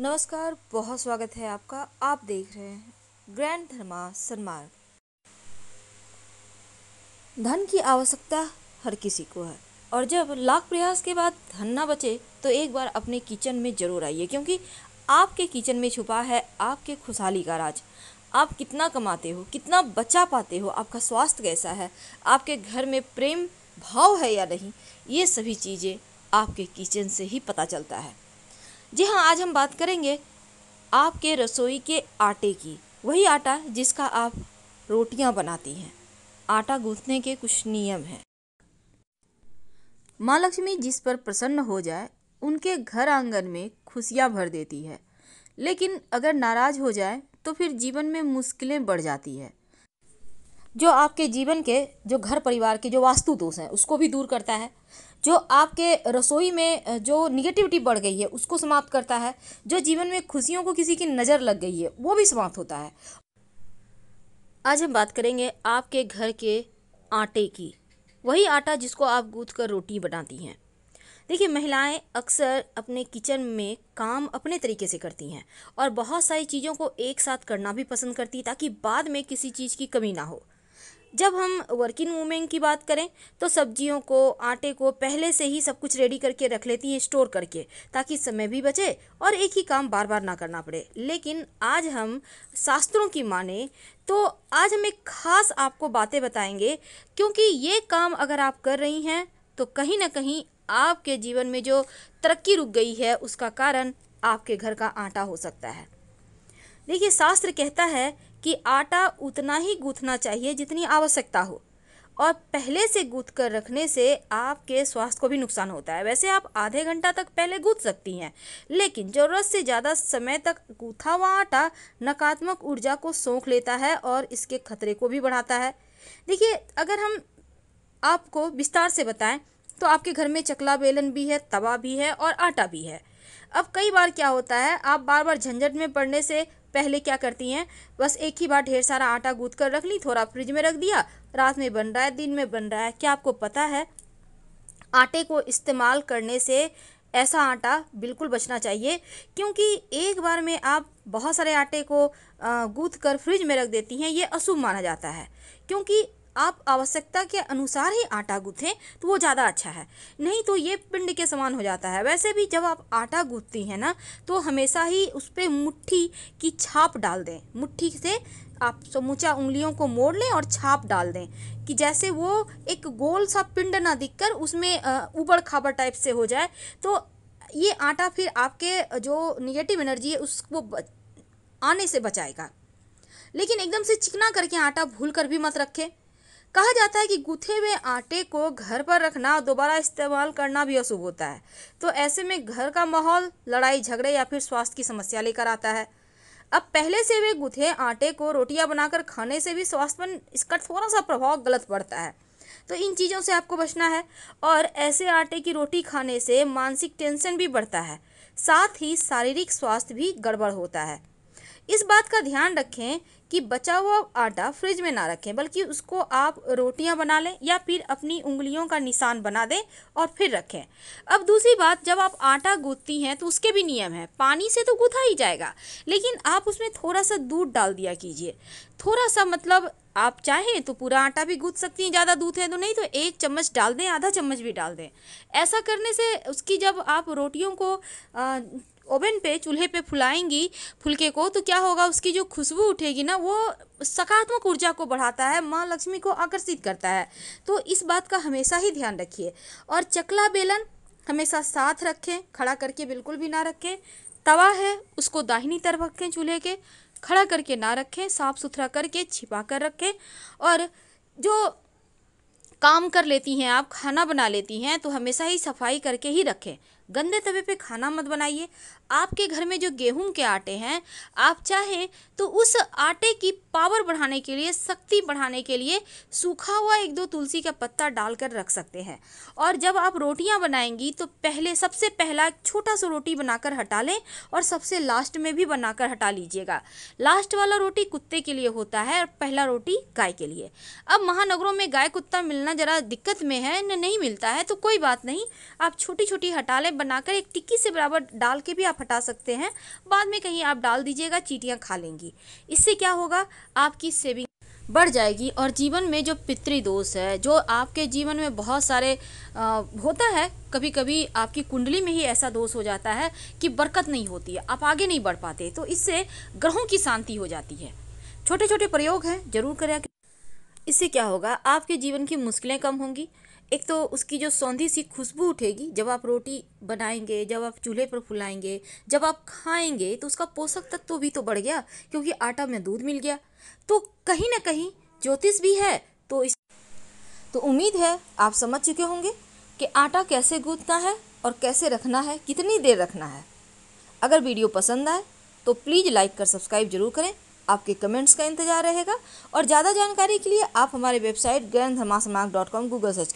नमस्कार बहुत स्वागत है आपका आप देख रहे हैं ग्रैंड धर्मा सन्मार्ग धन की आवश्यकता हर किसी को है और जब लाख प्रयास के बाद धन ना बचे तो एक बार अपने किचन में ज़रूर आइए क्योंकि आपके किचन में छुपा है आपके खुशहाली का राज आप कितना कमाते हो कितना बचा पाते हो आपका स्वास्थ्य कैसा है आपके घर में प्रेम भाव है या नहीं ये सभी चीज़ें आपके किचन से ही पता चलता है जी हाँ आज हम बात करेंगे आपके रसोई के आटे की वही आटा जिसका आप रोटियां बनाती हैं आटा गूंथने के कुछ नियम हैं माँ लक्ष्मी जिस पर प्रसन्न हो जाए उनके घर आंगन में खुशियाँ भर देती है लेकिन अगर नाराज़ हो जाए तो फिर जीवन में मुश्किलें बढ़ जाती है जो आपके जीवन के जो घर परिवार के जो वास्तु दोष हैं उसको भी दूर करता है जो आपके रसोई में जो निगेटिविटी बढ़ गई है उसको समाप्त करता है जो जीवन में खुशियों को किसी की नज़र लग गई है वो भी समाप्त होता है आज हम बात करेंगे आपके घर के आटे की वही आटा जिसको आप गूँथ कर रोटी बनाती हैं देखिए महिलाएं अक्सर अपने किचन में काम अपने तरीके से करती हैं और बहुत सारी चीज़ों को एक साथ करना भी पसंद करती ताकि बाद में किसी चीज़ की कमी ना हो जब हम वर्किंग वूमेन की बात करें तो सब्जियों को आटे को पहले से ही सब कुछ रेडी करके रख लेती हैं स्टोर करके ताकि समय भी बचे और एक ही काम बार बार ना करना पड़े लेकिन आज हम शास्त्रों की माने तो आज हम एक ख़ास आपको बातें बताएंगे क्योंकि ये काम अगर आप कर रही हैं तो कहीं ना कहीं आपके जीवन में जो तरक्की रुक गई है उसका कारण आपके घर का आटा हो सकता है देखिए शास्त्र कहता है कि आटा उतना ही गूँथना चाहिए जितनी आवश्यकता हो और पहले से गूँथ कर रखने से आपके स्वास्थ्य को भी नुकसान होता है वैसे आप आधे घंटा तक पहले गूँथ सकती हैं लेकिन ज़रूरत से ज़्यादा समय तक गूँथा हुआ आटा नकारात्मक ऊर्जा को सोख लेता है और इसके खतरे को भी बढ़ाता है देखिए अगर हम आपको विस्तार से बताएं तो आपके घर में चकला बेलन भी है तवा भी है और आटा भी है अब कई बार क्या होता है आप बार बार झंझट में पड़ने से पहले क्या करती हैं बस एक ही बार ढेर सारा आटा गूँथ कर रख ली थोड़ा फ्रिज में रख दिया रात में बन रहा है दिन में बन रहा है क्या आपको पता है आटे को इस्तेमाल करने से ऐसा आटा बिल्कुल बचना चाहिए क्योंकि एक बार में आप बहुत सारे आटे को गूँथ कर फ्रिज में रख देती हैं ये अशुभ माना जाता है क्योंकि आप आवश्यकता के अनुसार ही आटा गूँथें तो वो ज़्यादा अच्छा है नहीं तो ये पिंड के समान हो जाता है वैसे भी जब आप आटा गूँथती हैं ना तो हमेशा ही उस पर मुट्ठी की छाप डाल दें मुट्ठी से आप समूचा उंगलियों को मोड़ लें और छाप डाल दें कि जैसे वो एक गोल सा पिंड ना दिखकर उसमें उबड़ खाबड़ टाइप से हो जाए तो ये आटा फिर आपके जो निगेटिव एनर्जी है उसको आने से बचाएगा लेकिन एकदम से चिकना करके आटा भूल कर भी मत रखें कहा जाता है कि गुथे हुए आटे को घर पर रखना और दोबारा इस्तेमाल करना भी अशुभ होता है तो ऐसे में घर का माहौल लड़ाई झगड़े या फिर स्वास्थ्य की समस्या लेकर आता है अब पहले से वे गुथे आटे को रोटियां बनाकर खाने से भी स्वास्थ्य पर इसका थोड़ा सा प्रभाव गलत पड़ता है तो इन चीज़ों से आपको बचना है और ऐसे आटे की रोटी खाने से मानसिक टेंशन भी बढ़ता है साथ ही शारीरिक स्वास्थ्य भी गड़बड़ होता है इस बात का ध्यान रखें कि बचा हुआ आटा फ्रिज में ना रखें बल्कि उसको आप रोटियां बना लें या फिर अपनी उंगलियों का निशान बना दें और फिर रखें अब दूसरी बात जब आप आटा गूंथती हैं तो उसके भी नियम हैं पानी से तो गूथा ही जाएगा लेकिन आप उसमें थोड़ा सा दूध डाल दिया कीजिए थोड़ा सा मतलब आप चाहें तो पूरा आटा भी गूंथ सकती हैं ज़्यादा दूध है तो नहीं तो एक चम्मच डाल दें आधा चम्मच भी डाल दें ऐसा करने से उसकी जब आप रोटियों को आ, ओवन पे चूल्हे पे फुलाएंगी फुलके को तो क्या होगा उसकी जो खुशबू उठेगी ना वो सकारात्मक ऊर्जा को बढ़ाता है माँ लक्ष्मी को आकर्षित करता है तो इस बात का हमेशा ही ध्यान रखिए और चकला बेलन हमेशा साथ रखें खड़ा करके बिल्कुल भी ना रखें तवा है उसको दाहिनी तरफ रखें चूल्हे के खड़ा करके ना रखें साफ़ सुथरा करके छिपा कर रखें और जो काम कर लेती हैं आप खाना बना लेती हैं तो हमेशा ही सफाई करके ही रखें गंदे तवे पे खाना मत बनाइए आपके घर में जो गेहूं के आटे हैं आप चाहें तो उस आटे की पावर बढ़ाने के लिए शक्ति बढ़ाने के लिए सूखा हुआ एक दो तुलसी का पत्ता डालकर रख सकते हैं और जब आप रोटियां बनाएंगी तो पहले सबसे पहला छोटा सा रोटी बनाकर हटा लें और सबसे लास्ट में भी बनाकर हटा लीजिएगा लास्ट वाला रोटी कुत्ते के लिए होता है और पहला रोटी गाय के लिए अब महानगरों में गाय कुत्ता मिलना निकलना ज़रा दिक्कत में है न नहीं मिलता है तो कोई बात नहीं आप छोटी छोटी हटालें बनाकर एक टिक्की से बराबर डाल के भी आप हटा सकते हैं बाद में कहीं आप डाल दीजिएगा चीटियाँ खा लेंगी इससे क्या होगा आपकी सेविंग बढ़ जाएगी और जीवन में जो पितृदोष है जो आपके जीवन में बहुत सारे आ, होता है कभी कभी आपकी कुंडली में ही ऐसा दोष हो जाता है कि बरकत नहीं होती है आप आगे नहीं बढ़ पाते तो इससे ग्रहों की शांति हो जाती है छोटे छोटे प्रयोग हैं जरूर करें इससे क्या होगा आपके जीवन की मुश्किलें कम होंगी एक तो उसकी जो सौंधी सी खुशबू उठेगी जब आप रोटी बनाएंगे जब आप चूल्हे पर फुलाएंगे जब आप खाएंगे तो उसका पोषक तत्व तो भी तो बढ़ गया क्योंकि आटा में दूध मिल गया तो कहीं ना कहीं ज्योतिष भी है तो इस तो उम्मीद है आप समझ चुके होंगे कि आटा कैसे गूंथना है और कैसे रखना है कितनी देर रखना है अगर वीडियो पसंद आए तो प्लीज़ लाइक कर सब्सक्राइब जरूर करें आपके कमेंट्स का इंतजार रहेगा और ज़्यादा जानकारी के लिए आप हमारे वेबसाइट ज्ञान धमासमाग डॉट कॉम गूगल सर्च